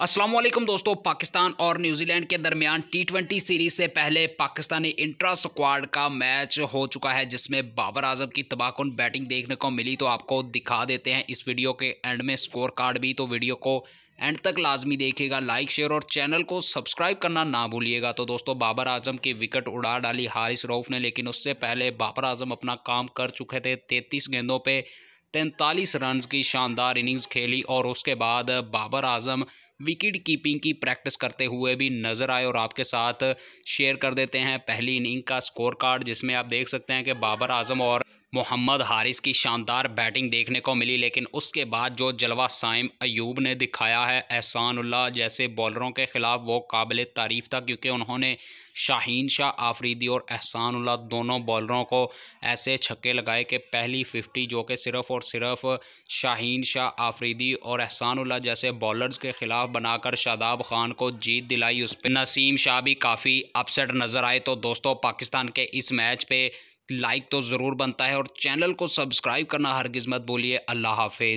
असलम दोस्तों पाकिस्तान और न्यूजीलैंड के दरमियान टी ट्वेंटी सीरीज से पहले पाकिस्तानी इंट्रा स्क्वाड का मैच हो चुका है जिसमें बाबर आजम की तबाहकुन बैटिंग देखने को मिली तो आपको दिखा देते हैं इस वीडियो के एंड में स्कोर कार्ड भी तो वीडियो को एंड तक लाजमी देखिएगा लाइक शेयर और चैनल को सब्सक्राइब करना ना भूलिएगा तो दोस्तों बाबर आजम की विकेट उड़ा डाली हारिस रऊफ ने लेकिन उससे पहले बाबर आजम अपना काम कर चुके थे तैंतीस गेंदों पर तैंतालीस रन की शानदार इनिंग्स खेली और उसके बाद बाबर आजम विकेट कीपिंग की प्रैक्टिस करते हुए भी नज़र आए और आपके साथ शेयर कर देते हैं पहली इनिंग का स्कोर कार्ड जिसमें आप देख सकते हैं कि बाबर आजम और मोहम्मद हारिस की शानदार बैटिंग देखने को मिली लेकिन उसके बाद जो जलवा साइम अयूब ने दिखाया है एहसान उल्ला जैसे बॉलरों के ख़िलाफ़ वो काबिल तारीफ़ था क्योंकि उन्होंने शाहीन शाह आफरीदी और उल्ला दोनों बॉलरों को ऐसे छक्के लगाए कि पहली फिफ्टी जो कि सिर्फ़ और सिर्फ शाहीन शाह आफरीदी और एहसान उल्ला जैसे बॉलर्स के ख़िलाफ़ बनाकर शादाब खान को जीत दिलाई उस पर नसीम शाह भी काफ़ी अपसेट नज़र आए तो दोस्तों पाकिस्तान के इस मैच पे लाइक तो ज़रूर बनता है और चैनल को सब्सक्राइब करना हर किस्मत बोलिए अल्लाह हाफिज़